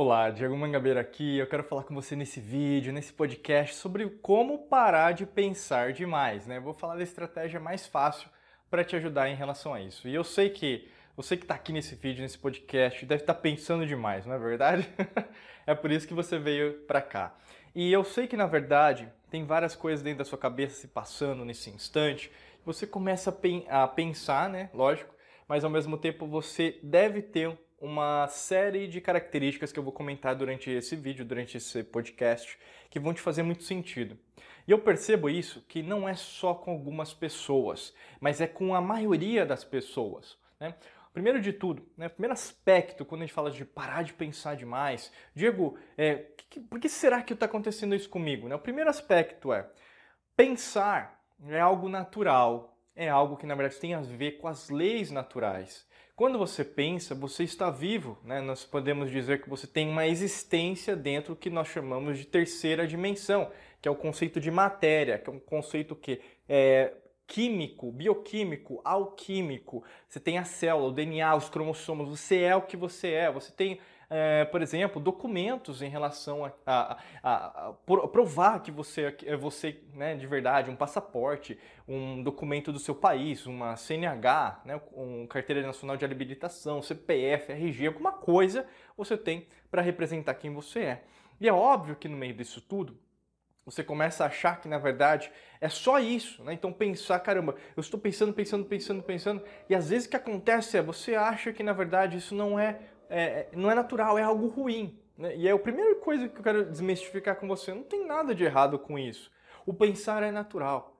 Olá, Diego Mangabeira aqui. Eu quero falar com você nesse vídeo, nesse podcast, sobre como parar de pensar demais, né? Vou falar da estratégia mais fácil para te ajudar em relação a isso. E eu sei que você que está aqui nesse vídeo, nesse podcast, deve estar tá pensando demais, não é verdade? é por isso que você veio para cá. E eu sei que, na verdade, tem várias coisas dentro da sua cabeça se passando nesse instante. Você começa a, pen a pensar, né? Lógico, mas ao mesmo tempo você deve ter uma série de características que eu vou comentar durante esse vídeo, durante esse podcast, que vão te fazer muito sentido. E eu percebo isso que não é só com algumas pessoas, mas é com a maioria das pessoas. Né? Primeiro de tudo, né, primeiro aspecto, quando a gente fala de parar de pensar demais, Diego, é, que, por que será que está acontecendo isso comigo? Né? O primeiro aspecto é pensar é algo natural, é algo que na verdade tem a ver com as leis naturais. Quando você pensa, você está vivo, né? nós podemos dizer que você tem uma existência dentro do que nós chamamos de terceira dimensão, que é o conceito de matéria, que é um conceito que é químico, bioquímico, alquímico. Você tem a célula, o DNA, os cromossomos, você é o que você é, você tem é, por exemplo, documentos em relação a, a, a, a provar que você é você né, de verdade, um passaporte, um documento do seu país, uma CNH, né, um carteira nacional de habilitação, CPF, RG, alguma coisa você tem para representar quem você é. E é óbvio que no meio disso tudo, você começa a achar que na verdade é só isso, né? Então pensar, caramba, eu estou pensando, pensando, pensando, pensando, e às vezes o que acontece é você acha que na verdade isso não é é, é, não é natural, é algo ruim. Né? E é a primeira coisa que eu quero desmistificar com você. Não tem nada de errado com isso. O pensar é natural.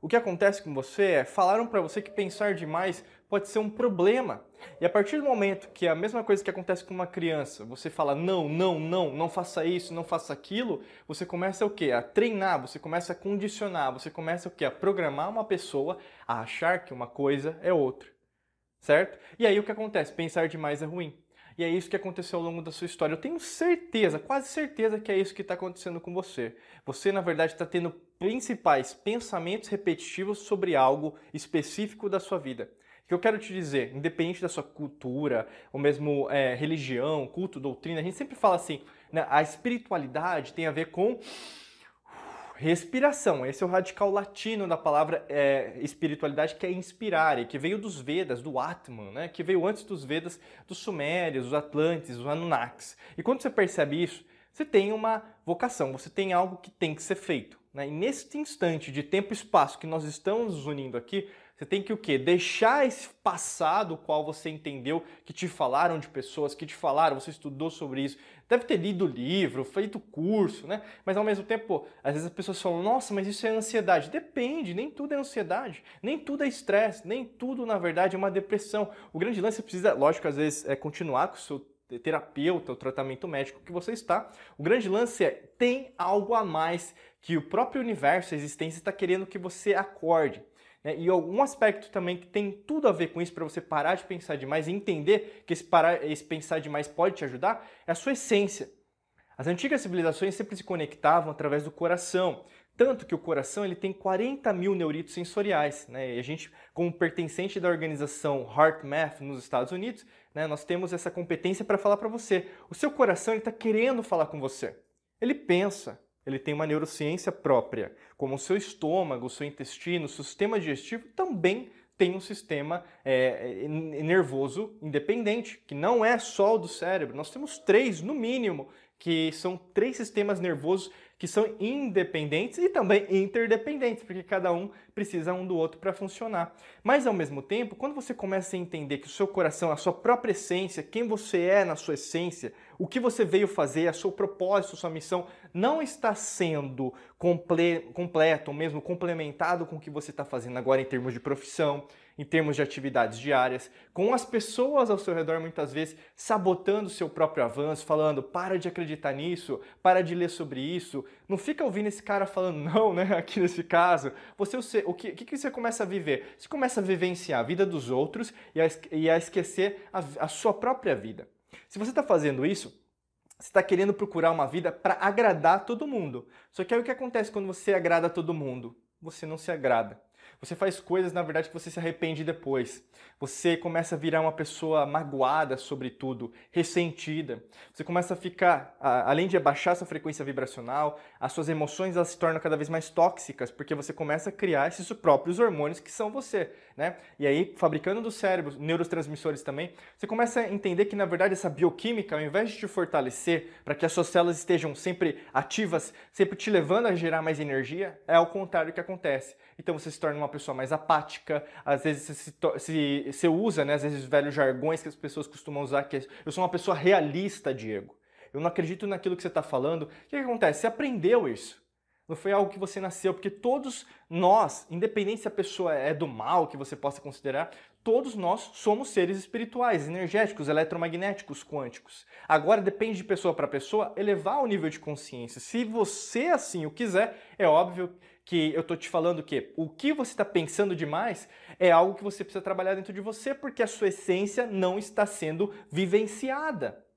O que acontece com você é, falaram para você que pensar demais pode ser um problema. E a partir do momento que é a mesma coisa que acontece com uma criança, você fala não, não, não, não faça isso, não faça aquilo, você começa o quê? A treinar, você começa a condicionar, você começa o quê? A programar uma pessoa a achar que uma coisa é outra. Certo? E aí o que acontece? Pensar demais é ruim. E é isso que aconteceu ao longo da sua história. Eu tenho certeza, quase certeza que é isso que está acontecendo com você. Você, na verdade, está tendo principais pensamentos repetitivos sobre algo específico da sua vida. O que eu quero te dizer, independente da sua cultura, ou mesmo é, religião, culto, doutrina, a gente sempre fala assim, né, a espiritualidade tem a ver com respiração. Esse é o radical latino da palavra é, espiritualidade, que é inspirar, que veio dos Vedas, do Atman, né? que veio antes dos Vedas, dos Sumérios, dos Atlantes, dos Anunnakis. E quando você percebe isso, você tem uma vocação, você tem algo que tem que ser feito. Né? E neste instante de tempo e espaço que nós estamos nos unindo aqui, você tem que o quê? Deixar esse passado qual você entendeu, que te falaram de pessoas, que te falaram, você estudou sobre isso, deve ter lido livro, feito curso, né? Mas ao mesmo tempo, às vezes as pessoas falam, nossa, mas isso é ansiedade. Depende, nem tudo é ansiedade, nem tudo é estresse, nem tudo, na verdade, é uma depressão. O grande lance, precisa, lógico, às vezes, é continuar com o seu terapeuta, o tratamento médico que você está. O grande lance é tem algo a mais que o próprio universo, a existência está querendo que você acorde. Né? E um aspecto também que tem tudo a ver com isso, para você parar de pensar demais e entender que esse, parar, esse pensar demais pode te ajudar, é a sua essência. As antigas civilizações sempre se conectavam através do coração, tanto que o coração ele tem 40 mil neuritos sensoriais. Né? E a gente, como pertencente da organização HeartMath nos Estados Unidos, né, nós temos essa competência para falar para você. O seu coração está querendo falar com você. Ele pensa, ele tem uma neurociência própria, como o seu estômago, o seu intestino, o seu sistema digestivo também tem um sistema é, é nervoso independente, que não é só o do cérebro. Nós temos três, no mínimo, que são três sistemas nervosos que são independentes e também interdependentes, porque cada um precisa um do outro para funcionar. Mas ao mesmo tempo, quando você começa a entender que o seu coração, a sua própria essência, quem você é na sua essência, o que você veio fazer, a seu propósito, a sua missão, não está sendo comple completo, ou mesmo complementado com o que você está fazendo agora em termos de profissão, em termos de atividades diárias, com as pessoas ao seu redor muitas vezes sabotando o seu próprio avanço, falando para de acreditar nisso, para de ler sobre isso, não fica ouvindo esse cara falando não, né? Aqui nesse caso, você o que, o que você começa a viver? Você começa a vivenciar a vida dos outros e a, e a esquecer a, a sua própria vida. Se você está fazendo isso, você está querendo procurar uma vida para agradar todo mundo. Só que aí o que acontece quando você agrada todo mundo? Você não se agrada. Você faz coisas, na verdade, que você se arrepende depois. Você começa a virar uma pessoa magoada, sobretudo, ressentida. Você começa a ficar, a, além de abaixar sua frequência vibracional, as suas emoções elas se tornam cada vez mais tóxicas, porque você começa a criar esses próprios hormônios que são você né? E aí, fabricando do cérebro, neurotransmissores também, você começa a entender que, na verdade, essa bioquímica, ao invés de te fortalecer, para que as suas células estejam sempre ativas, sempre te levando a gerar mais energia, é ao contrário que acontece. Então você se torna uma pessoa mais apática, às vezes você, se, se, você usa, né, às vezes, velhos jargões que as pessoas costumam usar, que é, eu sou uma pessoa realista, Diego. Eu não acredito naquilo que você está falando. O que, que acontece? Você aprendeu isso não foi algo que você nasceu, porque todos nós, independente se a pessoa é do mal que você possa considerar, todos nós somos seres espirituais, energéticos, eletromagnéticos, quânticos. Agora depende de pessoa para pessoa elevar o nível de consciência. Se você assim o quiser, é óbvio que eu tô te falando que o que você está pensando demais é algo que você precisa trabalhar dentro de você, porque a sua essência não está sendo vivenciada.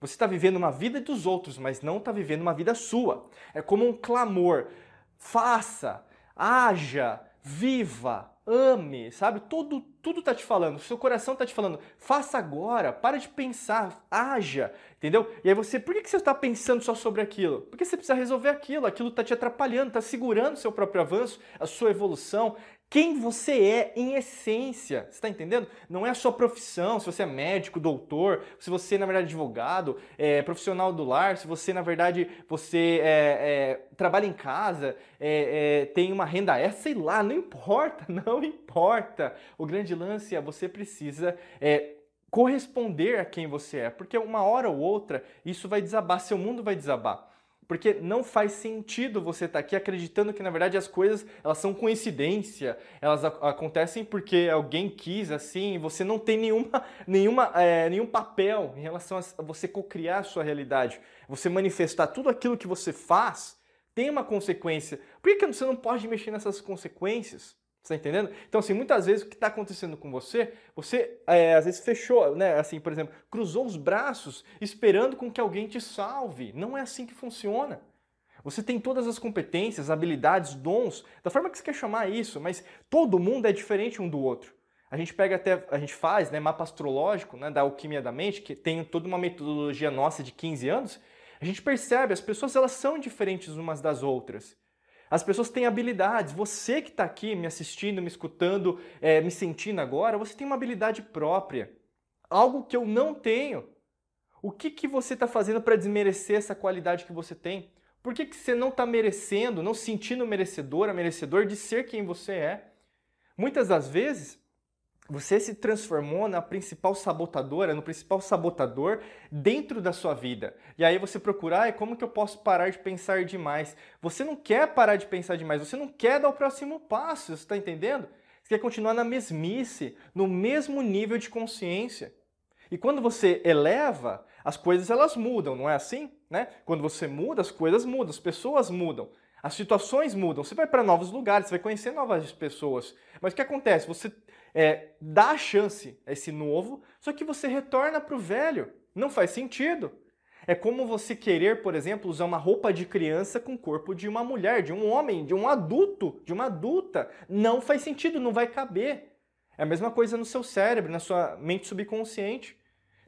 Você está vivendo uma vida dos outros, mas não está vivendo uma vida sua. É como um clamor: faça, haja, viva, ame, sabe? Tudo tudo está te falando, seu coração está te falando, faça agora, para de pensar, haja, entendeu? E aí você, por que, você está pensando só sobre aquilo? Porque você precisa resolver aquilo, aquilo está te atrapalhando, está segurando seu próprio avanço, a sua evolução, quem você é em essência. Você está entendendo? Não é a sua profissão, se você é médico, doutor, se você na verdade é advogado, é profissional do lar, se você na verdade você é, é, trabalha em casa, é, é, tem uma renda essa, sei lá, não importa, não importa. O grande lance é você precisa é, corresponder a quem você é, porque uma hora ou outra isso vai desabar, seu mundo vai desabar. Porque não faz sentido você estar tá aqui acreditando que na verdade as coisas elas são coincidência, elas acontecem porque alguém quis assim, você não tem nenhuma, nenhuma, é, nenhum papel em relação a você cocriar a sua realidade. Você manifestar tudo aquilo que você faz tem uma consequência. Por que você não pode mexer nessas consequências? Você tá entendendo? Então, assim, muitas vezes o que está acontecendo com você, você é, às vezes fechou, né? Assim, por exemplo, cruzou os braços esperando com que alguém te salve. Não é assim que funciona. Você tem todas as competências, habilidades, dons, da forma que você quer chamar isso, mas todo mundo é diferente um do outro. A gente pega até, a gente faz, né, mapa astrológico, né, da alquimia da mente, que tem toda uma metodologia nossa de 15 anos. A gente percebe, as pessoas elas são diferentes umas das outras. As pessoas têm habilidades. Você que está aqui me assistindo, me escutando, é, me sentindo agora, você tem uma habilidade própria. Algo que eu não tenho. O que, que você está fazendo para desmerecer essa qualidade que você tem? Por que, que você não está merecendo, não sentindo merecedora, merecedor de ser quem você é? Muitas das vezes, você se transformou na principal sabotadora, no principal sabotador dentro da sua vida. E aí você procura, ah, como que eu posso parar de pensar demais? Você não quer parar de pensar demais, você não quer dar o próximo passo, você está entendendo? Você quer continuar na mesmice, no mesmo nível de consciência. E quando você eleva, as coisas elas mudam, não é assim? Né? Quando você muda, as coisas mudam, as pessoas mudam. As situações mudam, você vai para novos lugares, você vai conhecer novas pessoas. Mas o que acontece? Você é, dá a chance a esse novo, só que você retorna para o velho. Não faz sentido. É como você querer, por exemplo, usar uma roupa de criança com o corpo de uma mulher, de um homem, de um adulto, de uma adulta. Não faz sentido, não vai caber. É a mesma coisa no seu cérebro, na sua mente subconsciente.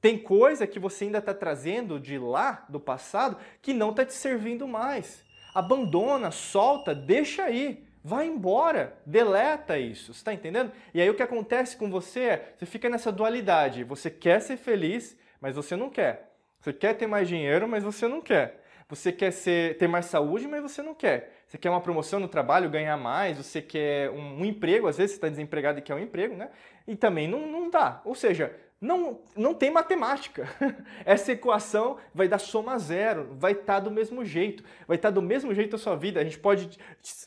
Tem coisa que você ainda está trazendo de lá, do passado, que não está te servindo mais. Abandona, solta, deixa aí. Vai embora, deleta isso, está entendendo? E aí o que acontece com você é, você fica nessa dualidade, você quer ser feliz, mas você não quer. Você quer ter mais dinheiro, mas você não quer. Você quer ser, ter mais saúde, mas você não quer. Você quer uma promoção no trabalho, ganhar mais, você quer um, um emprego, às vezes você está desempregado e quer um emprego, né? E também não, não dá. Ou seja, não, não tem matemática. Essa equação vai dar soma zero, vai estar tá do mesmo jeito, vai estar tá do mesmo jeito a sua vida. A gente pode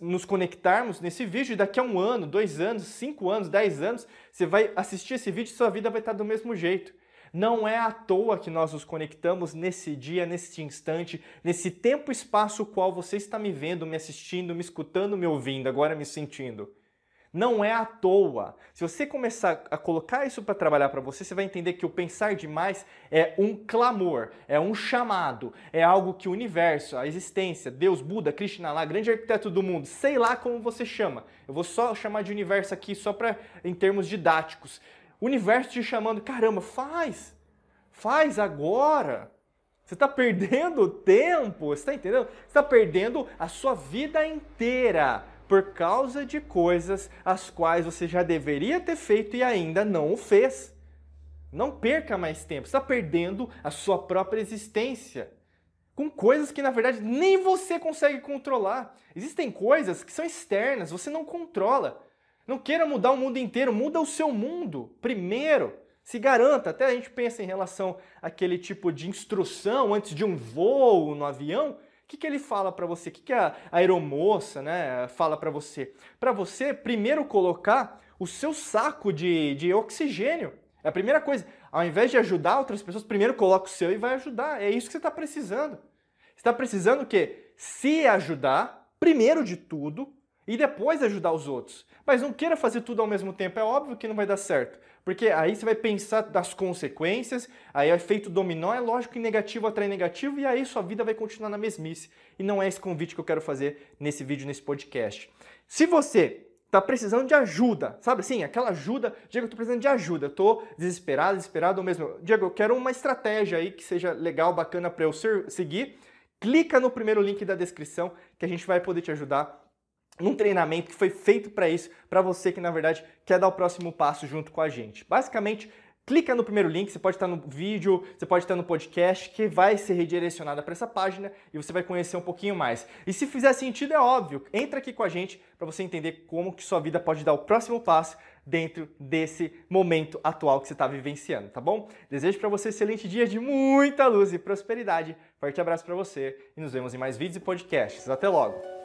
nos conectarmos nesse vídeo e daqui a um ano, dois anos, cinco anos, dez anos, você vai assistir esse vídeo e sua vida vai estar tá do mesmo jeito. Não é à toa que nós nos conectamos nesse dia, nesse instante, nesse tempo e espaço qual você está me vendo, me assistindo, me escutando, me ouvindo, agora me sentindo. Não é à toa. Se você começar a colocar isso para trabalhar para você, você vai entender que o pensar demais é um clamor, é um chamado, é algo que o universo, a existência, Deus, Buda, Krishna lá, grande arquiteto do mundo, sei lá como você chama. Eu vou só chamar de universo aqui só para em termos didáticos. O universo te chamando, caramba, faz. Faz agora. Você está perdendo tempo, você está entendendo? Você está perdendo a sua vida inteira por causa de coisas as quais você já deveria ter feito e ainda não o fez. Não perca mais tempo, está perdendo a sua própria existência com coisas que na verdade nem você consegue controlar. Existem coisas que são externas, você não controla. Não queira mudar o mundo inteiro, muda o seu mundo primeiro. Se garanta, até a gente pensa em relação àquele tipo de instrução antes de um voo no avião, que, que ele fala para você? O que, que a aeromoça né, fala para você? Para você, primeiro, colocar o seu saco de, de oxigênio. É a primeira coisa. Ao invés de ajudar outras pessoas, primeiro coloca o seu e vai ajudar. É isso que você está precisando. Você está precisando o quê? Se ajudar, primeiro de tudo, e depois ajudar os outros. Mas não queira fazer tudo ao mesmo tempo, é óbvio que não vai dar certo. Porque aí você vai pensar das consequências, aí é efeito dominó, é lógico que negativo atrai negativo e aí sua vida vai continuar na mesmice. E não é esse convite que eu quero fazer nesse vídeo, nesse podcast. Se você tá precisando de ajuda, sabe assim, aquela ajuda, Diego, eu tô precisando de ajuda, eu tô desesperado, desesperado ou mesmo, Diego, eu quero uma estratégia aí que seja legal, bacana para eu seguir. Clica no primeiro link da descrição que a gente vai poder te ajudar um treinamento que foi feito para isso, para você que na verdade quer dar o próximo passo junto com a gente. Basicamente, clica no primeiro link, você pode estar no vídeo, você pode estar no podcast, que vai ser redirecionada para essa página e você vai conhecer um pouquinho mais. E se fizer sentido, é óbvio, entra aqui com a gente para você entender como que sua vida pode dar o próximo passo dentro desse momento atual que você está vivenciando, tá bom? Desejo para você um excelente dia de muita luz e prosperidade. Forte abraço para você e nos vemos em mais vídeos e podcasts. Até logo!